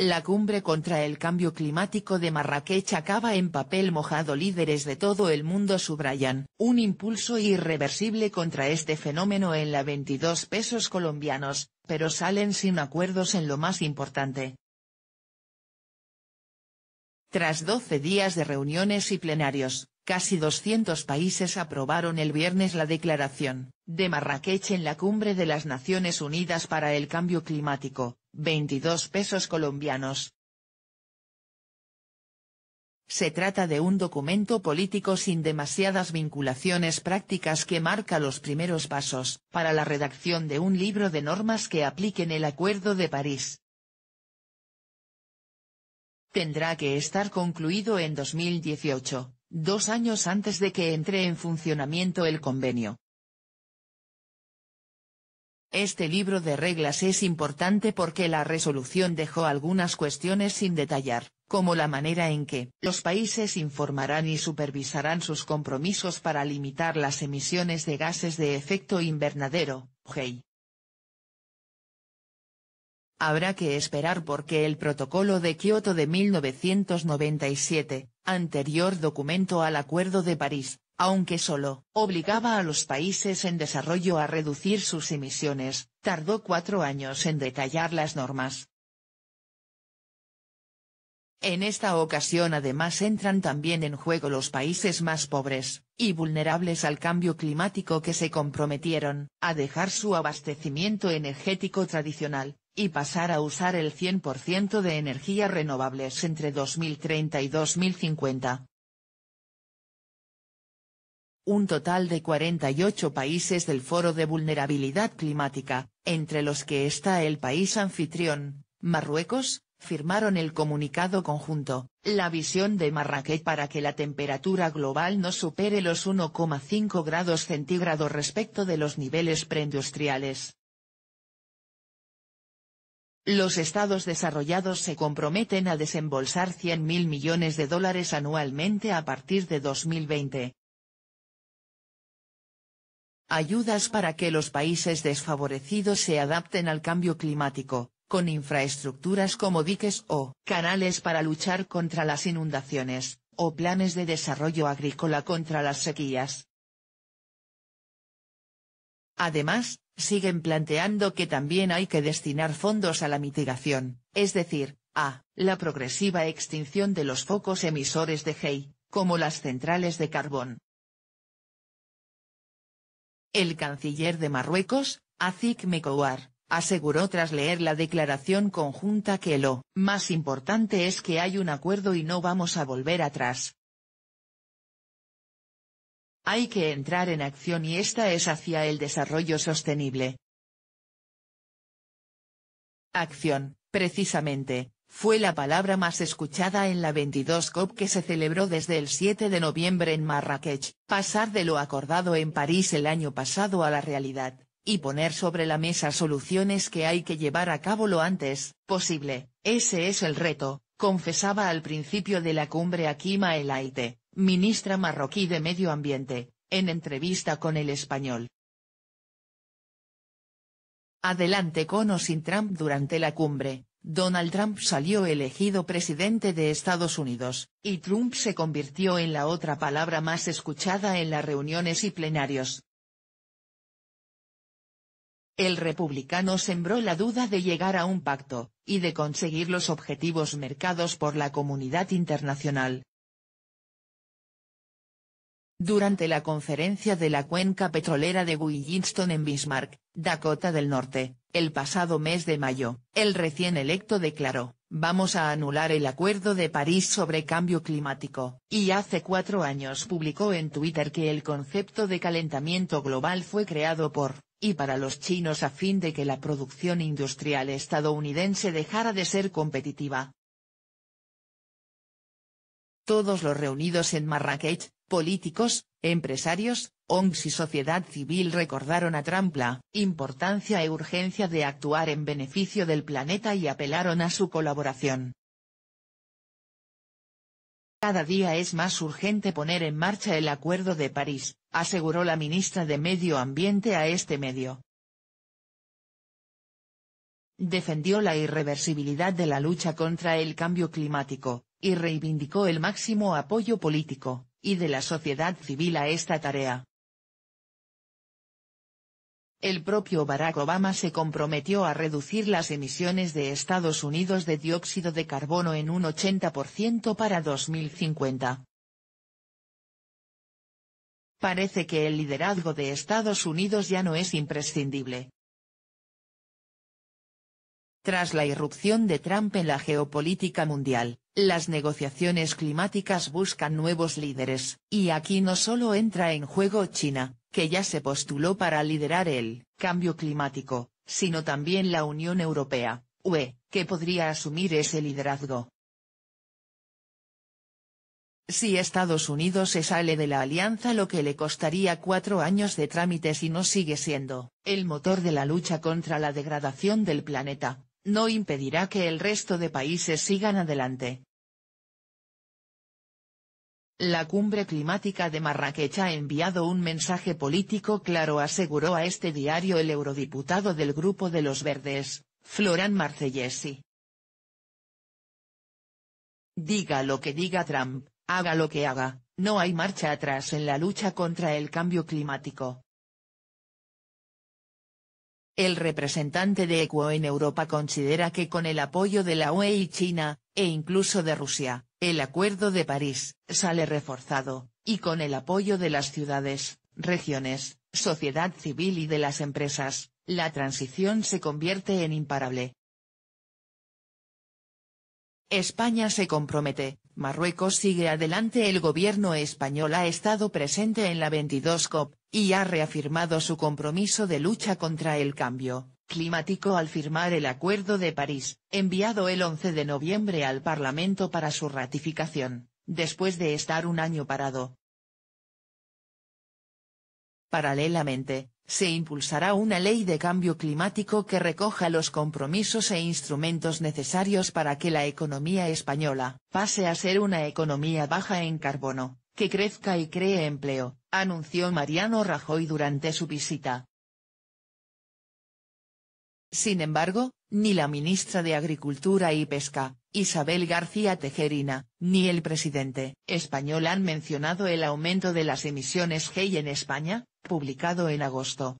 La cumbre contra el cambio climático de Marrakech acaba en papel mojado líderes de todo el mundo subrayan, un impulso irreversible contra este fenómeno en la 22 pesos colombianos, pero salen sin acuerdos en lo más importante. Tras 12 días de reuniones y plenarios, casi 200 países aprobaron el viernes la declaración, de Marrakech en la Cumbre de las Naciones Unidas para el Cambio Climático, 22 pesos colombianos. Se trata de un documento político sin demasiadas vinculaciones prácticas que marca los primeros pasos, para la redacción de un libro de normas que apliquen el Acuerdo de París. Tendrá que estar concluido en 2018, dos años antes de que entre en funcionamiento el convenio. Este libro de reglas es importante porque la resolución dejó algunas cuestiones sin detallar, como la manera en que los países informarán y supervisarán sus compromisos para limitar las emisiones de gases de efecto invernadero, Habrá que esperar porque el Protocolo de Kioto de 1997, anterior documento al Acuerdo de París, aunque solo obligaba a los países en desarrollo a reducir sus emisiones, tardó cuatro años en detallar las normas. En esta ocasión además entran también en juego los países más pobres, y vulnerables al cambio climático que se comprometieron, a dejar su abastecimiento energético tradicional, y pasar a usar el 100% de energías renovables entre 2030 y 2050, un total de 48 países del Foro de Vulnerabilidad Climática, entre los que está el país anfitrión, Marruecos, firmaron el comunicado conjunto, la visión de Marrakech para que la temperatura global no supere los 1,5 grados centígrados respecto de los niveles preindustriales. Los estados desarrollados se comprometen a desembolsar 100.000 millones de dólares anualmente a partir de 2020, Ayudas para que los países desfavorecidos se adapten al cambio climático, con infraestructuras como diques o canales para luchar contra las inundaciones, o planes de desarrollo agrícola contra las sequías. Además, siguen planteando que también hay que destinar fondos a la mitigación, es decir, a la progresiva extinción de los focos emisores de GEI, como las centrales de carbón. El canciller de Marruecos, Azik Mekouar, aseguró tras leer la declaración conjunta que lo más importante es que hay un acuerdo y no vamos a volver atrás. Hay que entrar en acción y esta es hacia el desarrollo sostenible. Acción, precisamente, fue la palabra más escuchada en la 22 COP que se celebró desde el 7 de noviembre en Marrakech, pasar de lo acordado en París el año pasado a la realidad, y poner sobre la mesa soluciones que hay que llevar a cabo lo antes posible, ese es el reto, confesaba al principio de la cumbre Akima El Aite, ministra marroquí de Medio Ambiente, en entrevista con El Español. Adelante con o sin Trump durante la cumbre, Donald Trump salió elegido presidente de Estados Unidos, y Trump se convirtió en la otra palabra más escuchada en las reuniones y plenarios. El republicano sembró la duda de llegar a un pacto, y de conseguir los objetivos mercados por la comunidad internacional, durante la conferencia de la cuenca petrolera de Williston en Bismarck, Dakota del Norte, el pasado mes de mayo, el recién electo declaró, vamos a anular el Acuerdo de París sobre cambio climático, y hace cuatro años publicó en Twitter que el concepto de calentamiento global fue creado por, y para los chinos a fin de que la producción industrial estadounidense dejara de ser competitiva. Todos los reunidos en Marrakech, Políticos, empresarios, ONGs y sociedad civil recordaron a Trump la importancia e urgencia de actuar en beneficio del planeta y apelaron a su colaboración. Cada día es más urgente poner en marcha el Acuerdo de París, aseguró la ministra de Medio Ambiente a este medio. Defendió la irreversibilidad de la lucha contra el cambio climático, y reivindicó el máximo apoyo político y de la sociedad civil a esta tarea. El propio Barack Obama se comprometió a reducir las emisiones de Estados Unidos de dióxido de carbono en un 80% para 2050. Parece que el liderazgo de Estados Unidos ya no es imprescindible. Tras la irrupción de Trump en la geopolítica mundial, las negociaciones climáticas buscan nuevos líderes, y aquí no solo entra en juego China, que ya se postuló para liderar el cambio climático, sino también la Unión Europea, UE, que podría asumir ese liderazgo. Si Estados Unidos se sale de la alianza lo que le costaría cuatro años de trámites y no sigue siendo el motor de la lucha contra la degradación del planeta, no impedirá que el resto de países sigan adelante, la cumbre climática de Marrakech ha enviado un mensaje político claro aseguró a este diario el eurodiputado del Grupo de los Verdes, Florán Marcellesi. Diga lo que diga Trump, haga lo que haga, no hay marcha atrás en la lucha contra el cambio climático. El representante de ECO en Europa considera que con el apoyo de la UE y China, e incluso de Rusia, el Acuerdo de París, sale reforzado, y con el apoyo de las ciudades, regiones, sociedad civil y de las empresas, la transición se convierte en imparable. España se compromete, Marruecos sigue adelante El gobierno español ha estado presente en la 22 COP, y ha reafirmado su compromiso de lucha contra el cambio climático al firmar el Acuerdo de París, enviado el 11 de noviembre al Parlamento para su ratificación, después de estar un año parado. Paralelamente, se impulsará una ley de cambio climático que recoja los compromisos e instrumentos necesarios para que la economía española pase a ser una economía baja en carbono, que crezca y cree empleo, anunció Mariano Rajoy durante su visita. Sin embargo, ni la ministra de Agricultura y Pesca, Isabel García Tejerina, ni el presidente español han mencionado el aumento de las emisiones GEI en España, publicado en agosto.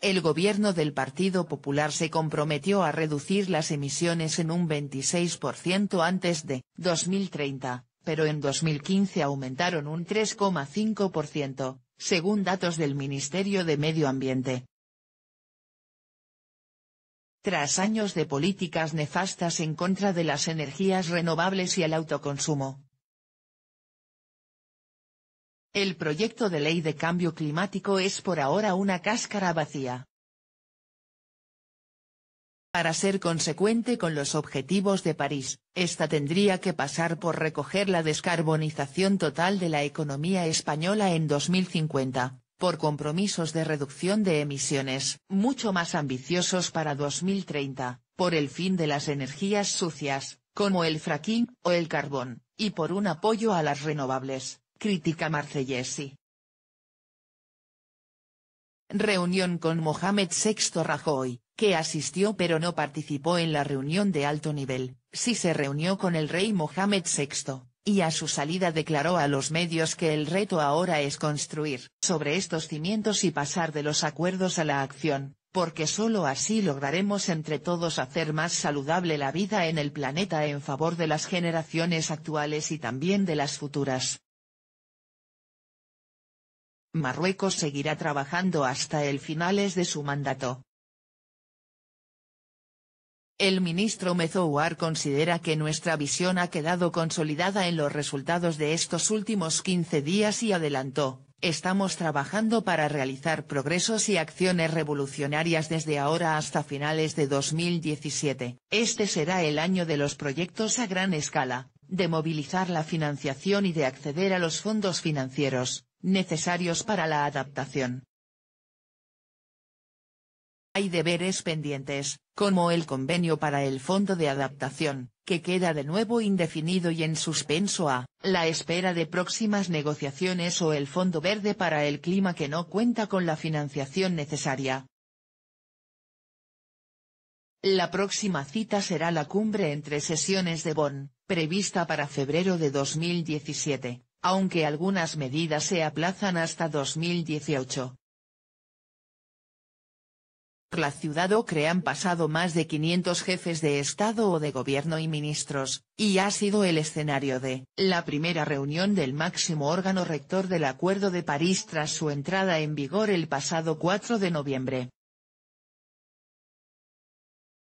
El gobierno del Partido Popular se comprometió a reducir las emisiones en un 26% antes de 2030, pero en 2015 aumentaron un 3,5%, según datos del Ministerio de Medio Ambiente tras años de políticas nefastas en contra de las energías renovables y el autoconsumo. El proyecto de ley de cambio climático es por ahora una cáscara vacía. Para ser consecuente con los objetivos de París, esta tendría que pasar por recoger la descarbonización total de la economía española en 2050, por compromisos de reducción de emisiones, mucho más ambiciosos para 2030, por el fin de las energías sucias, como el fracking o el carbón, y por un apoyo a las renovables, critica Marcellesi. Reunión con Mohamed VI Rajoy, que asistió pero no participó en la reunión de alto nivel, sí se reunió con el rey Mohamed VI y a su salida declaró a los medios que el reto ahora es construir sobre estos cimientos y pasar de los acuerdos a la acción, porque solo así lograremos entre todos hacer más saludable la vida en el planeta en favor de las generaciones actuales y también de las futuras. Marruecos seguirá trabajando hasta el finales de su mandato, el ministro Mezouar considera que nuestra visión ha quedado consolidada en los resultados de estos últimos 15 días y adelantó, estamos trabajando para realizar progresos y acciones revolucionarias desde ahora hasta finales de 2017. Este será el año de los proyectos a gran escala, de movilizar la financiación y de acceder a los fondos financieros, necesarios para la adaptación. Hay deberes pendientes, como el convenio para el Fondo de Adaptación, que queda de nuevo indefinido y en suspenso a la espera de próximas negociaciones o el Fondo Verde para el Clima que no cuenta con la financiación necesaria. La próxima cita será la cumbre entre sesiones de Bonn, prevista para febrero de 2017, aunque algunas medidas se aplazan hasta 2018 la ciudad ocre han pasado más de 500 jefes de Estado o de Gobierno y ministros, y ha sido el escenario de la primera reunión del máximo órgano rector del Acuerdo de París tras su entrada en vigor el pasado 4 de noviembre.